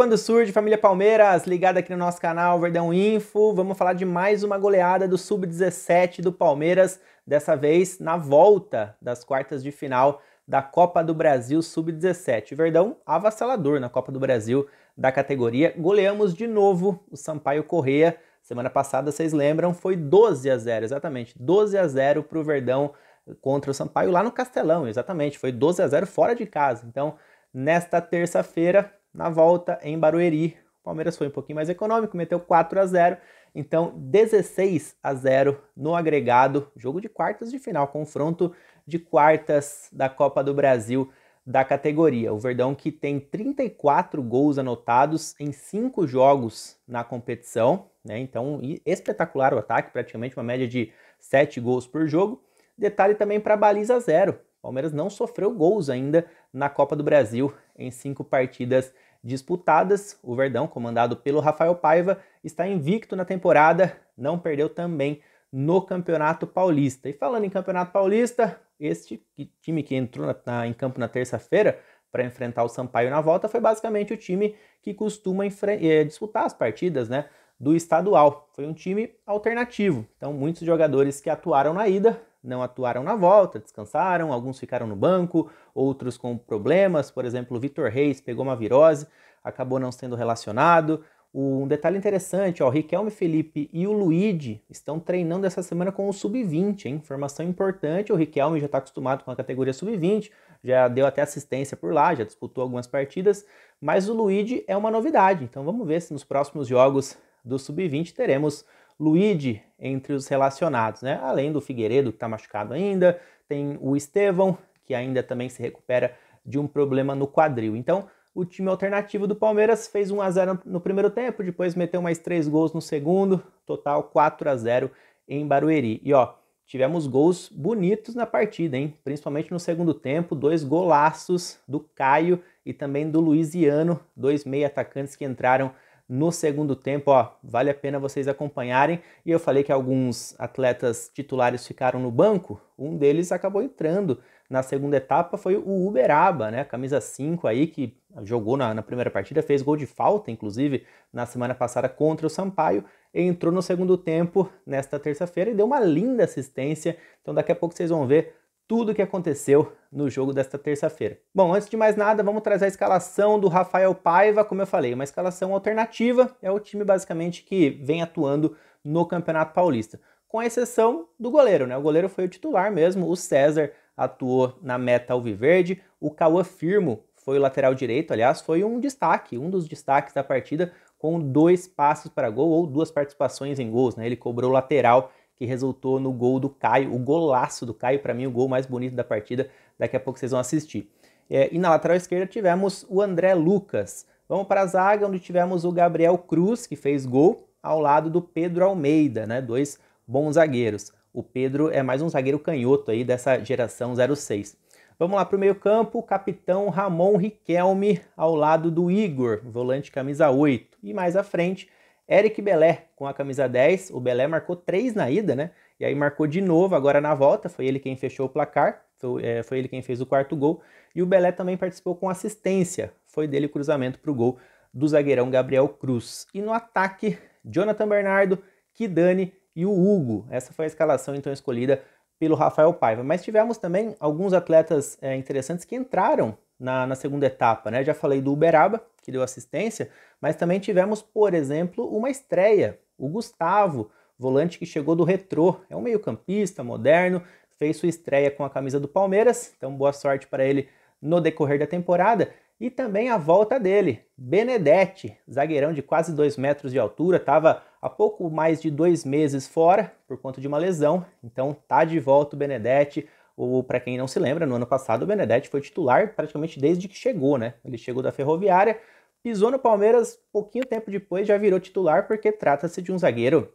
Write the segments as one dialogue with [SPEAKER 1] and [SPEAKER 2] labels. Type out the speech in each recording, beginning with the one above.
[SPEAKER 1] Quando surge, família Palmeiras, ligada aqui no nosso canal Verdão Info, vamos falar de mais uma goleada do Sub-17 do Palmeiras, dessa vez na volta das quartas de final da Copa do Brasil Sub-17. Verdão avassalador na Copa do Brasil da categoria. Goleamos de novo o Sampaio Correa Semana passada, vocês lembram, foi 12 a 0, exatamente, 12 a 0 para o Verdão contra o Sampaio lá no Castelão, exatamente, foi 12 a 0 fora de casa. Então, nesta terça-feira, na volta, em Barueri, o Palmeiras foi um pouquinho mais econômico, meteu 4 a 0 então 16 a 0 no agregado, jogo de quartas de final, confronto de quartas da Copa do Brasil da categoria. O Verdão que tem 34 gols anotados em 5 jogos na competição, né? Então, espetacular o ataque, praticamente uma média de 7 gols por jogo. Detalhe também para a baliza zero. O Palmeiras não sofreu gols ainda na Copa do Brasil em cinco partidas disputadas. O Verdão, comandado pelo Rafael Paiva, está invicto na temporada, não perdeu também no Campeonato Paulista. E falando em Campeonato Paulista, este time que entrou na, na, em campo na terça-feira para enfrentar o Sampaio na volta foi basicamente o time que costuma é, disputar as partidas né, do estadual. Foi um time alternativo. Então, muitos jogadores que atuaram na ida não atuaram na volta, descansaram, alguns ficaram no banco, outros com problemas, por exemplo, o Vitor Reis pegou uma virose, acabou não sendo relacionado. Um detalhe interessante, ó, o Riquelme Felipe e o Luigi estão treinando essa semana com o Sub-20, informação importante, o Riquelme já está acostumado com a categoria Sub-20, já deu até assistência por lá, já disputou algumas partidas, mas o Luigi é uma novidade, então vamos ver se nos próximos jogos do Sub-20 teremos Luigi entre os relacionados, né? Além do Figueiredo, que está machucado ainda, tem o Estevão, que ainda também se recupera de um problema no quadril. Então, o time alternativo do Palmeiras fez 1 a 0 no primeiro tempo, depois meteu mais três gols no segundo, total 4 a 0 em Barueri. E ó, tivemos gols bonitos na partida, hein? Principalmente no segundo tempo, dois golaços do Caio e também do Luiziano, dois meia atacantes que entraram no segundo tempo, ó, vale a pena vocês acompanharem. E eu falei que alguns atletas titulares ficaram no banco, um deles acabou entrando na segunda etapa foi o Uberaba, né? Camisa 5 aí, que jogou na, na, primeira partida, fez gol de falta, inclusive, na semana passada contra o Sampaio. Entrou no segundo tempo nesta terça-feira e deu uma linda assistência. Então daqui a pouco vocês vão ver tudo o que aconteceu no jogo desta terça-feira. Bom, antes de mais nada, vamos trazer a escalação do Rafael Paiva, como eu falei, uma escalação alternativa, é o time basicamente que vem atuando no Campeonato Paulista, com exceção do goleiro, né? O goleiro foi o titular mesmo, o César atuou na meta alviverde, o Cauã Firmo foi o lateral direito, aliás, foi um destaque, um dos destaques da partida, com dois passos para gol ou duas participações em gols, né? Ele cobrou lateral que resultou no gol do Caio, o golaço do Caio, para mim o gol mais bonito da partida, daqui a pouco vocês vão assistir. É, e na lateral esquerda tivemos o André Lucas. Vamos para a zaga, onde tivemos o Gabriel Cruz, que fez gol, ao lado do Pedro Almeida, né? Dois bons zagueiros. O Pedro é mais um zagueiro canhoto aí dessa geração 06. Vamos lá para o meio-campo, capitão Ramon Riquelme ao lado do Igor, volante camisa 8. E mais à frente, Eric Belé com a camisa 10. O Belé marcou 3 na ida, né? E aí marcou de novo agora na volta. Foi ele quem fechou o placar. Foi, é, foi ele quem fez o quarto gol. E o Belé também participou com assistência. Foi dele o cruzamento para o gol do zagueirão Gabriel Cruz. E no ataque, Jonathan Bernardo, Kidane e o Hugo. Essa foi a escalação então escolhida pelo Rafael Paiva. Mas tivemos também alguns atletas é, interessantes que entraram na, na segunda etapa. Né? Já falei do Uberaba, que deu assistência, mas também tivemos, por exemplo, uma estreia. O Gustavo, volante que chegou do retrô, é um meio-campista moderno, fez sua estreia com a camisa do Palmeiras, então boa sorte para ele no decorrer da temporada. E também a volta dele, Benedetti, zagueirão de quase 2 metros de altura, estava há pouco mais de dois meses fora por conta de uma lesão, então tá de volta o Benedetti, o para quem não se lembra, no ano passado o Benedetti foi titular praticamente desde que chegou, né? Ele chegou da Ferroviária, pisou no Palmeiras, pouquinho tempo depois já virou titular porque trata-se de um zagueiro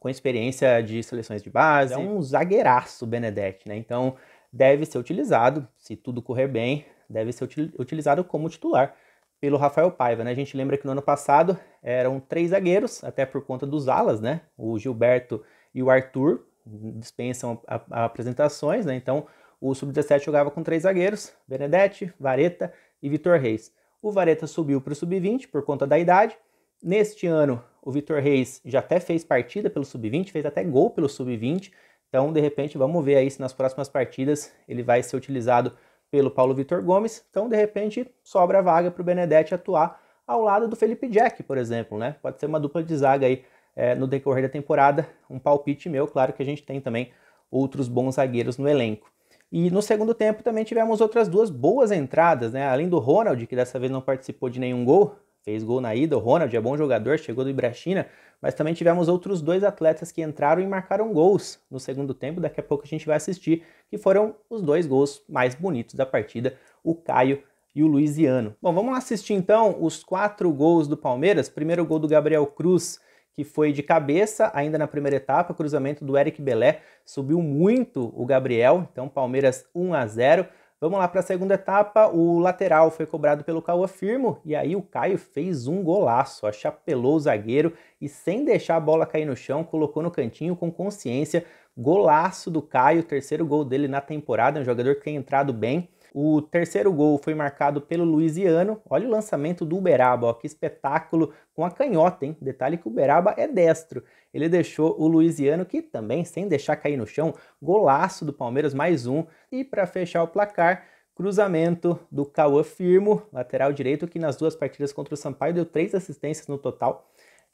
[SPEAKER 1] com experiência de seleções de base, é um zagueiraço o Benedetti, né? Então deve ser utilizado, se tudo correr bem, deve ser util utilizado como titular pelo Rafael Paiva, né? A gente lembra que no ano passado eram três zagueiros, até por conta dos alas, né? O Gilberto e o Arthur dispensam a, a apresentações, né? Então, o Sub-17 jogava com três zagueiros, Benedetti, Vareta e Vitor Reis. O Vareta subiu para o Sub-20 por conta da idade. Neste ano, o Vitor Reis já até fez partida pelo Sub-20, fez até gol pelo Sub-20. Então, de repente, vamos ver aí se nas próximas partidas ele vai ser utilizado pelo Paulo Vitor Gomes. Então, de repente, sobra a vaga para o Benedetti atuar ao lado do Felipe Jack, por exemplo, né? Pode ser uma dupla de zaga aí é, no decorrer da temporada. Um palpite meu, claro que a gente tem também outros bons zagueiros no elenco. E no segundo tempo também tivemos outras duas boas entradas, né? Além do Ronald, que dessa vez não participou de nenhum gol, fez gol na ida. O Ronald é bom jogador, chegou do Ibrachina, mas também tivemos outros dois atletas que entraram e marcaram gols no segundo tempo. Daqui a pouco a gente vai assistir, que foram os dois gols mais bonitos da partida, o Caio e o Luiziano. Bom, vamos assistir então os quatro gols do Palmeiras. Primeiro gol do Gabriel Cruz, que foi de cabeça ainda na primeira etapa, cruzamento do Eric Belé, subiu muito o Gabriel, então Palmeiras 1 a 0. Vamos lá para a segunda etapa, o lateral foi cobrado pelo Cauã Firmo e aí o Caio fez um golaço, achapelou o zagueiro e sem deixar a bola cair no chão, colocou no cantinho com consciência, golaço do Caio, terceiro gol dele na temporada, um jogador que tem entrado bem, o terceiro gol foi marcado pelo Luiziano. Olha o lançamento do Uberaba, ó, que espetáculo com a canhota, hein? Detalhe que o Uberaba é destro. Ele deixou o Luiziano, que também, sem deixar cair no chão, golaço do Palmeiras, mais um. E para fechar o placar, cruzamento do Cauã Firmo, lateral direito, que nas duas partidas contra o Sampaio deu três assistências no total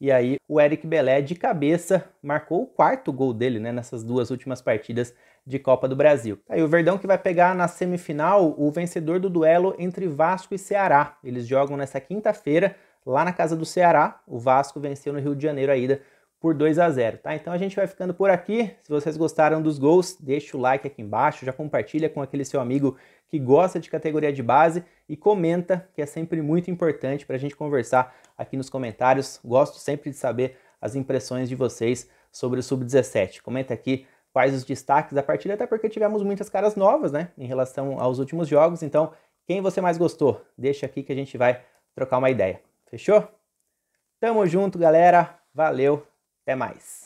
[SPEAKER 1] e aí o Eric Belé de cabeça marcou o quarto gol dele né, nessas duas últimas partidas de Copa do Brasil. Tá aí o Verdão que vai pegar na semifinal o vencedor do duelo entre Vasco e Ceará. Eles jogam nessa quinta-feira lá na casa do Ceará. O Vasco venceu no Rio de Janeiro ainda por 2 a 0, tá? Então a gente vai ficando por aqui. Se vocês gostaram dos gols, deixa o like aqui embaixo, já compartilha com aquele seu amigo que gosta de categoria de base e comenta, que é sempre muito importante para a gente conversar aqui nos comentários. Gosto sempre de saber as impressões de vocês sobre o sub-17. Comenta aqui quais os destaques da partida, até porque tivemos muitas caras novas, né, em relação aos últimos jogos. Então, quem você mais gostou? Deixa aqui que a gente vai trocar uma ideia. Fechou? Tamo junto, galera. Valeu. Até mais.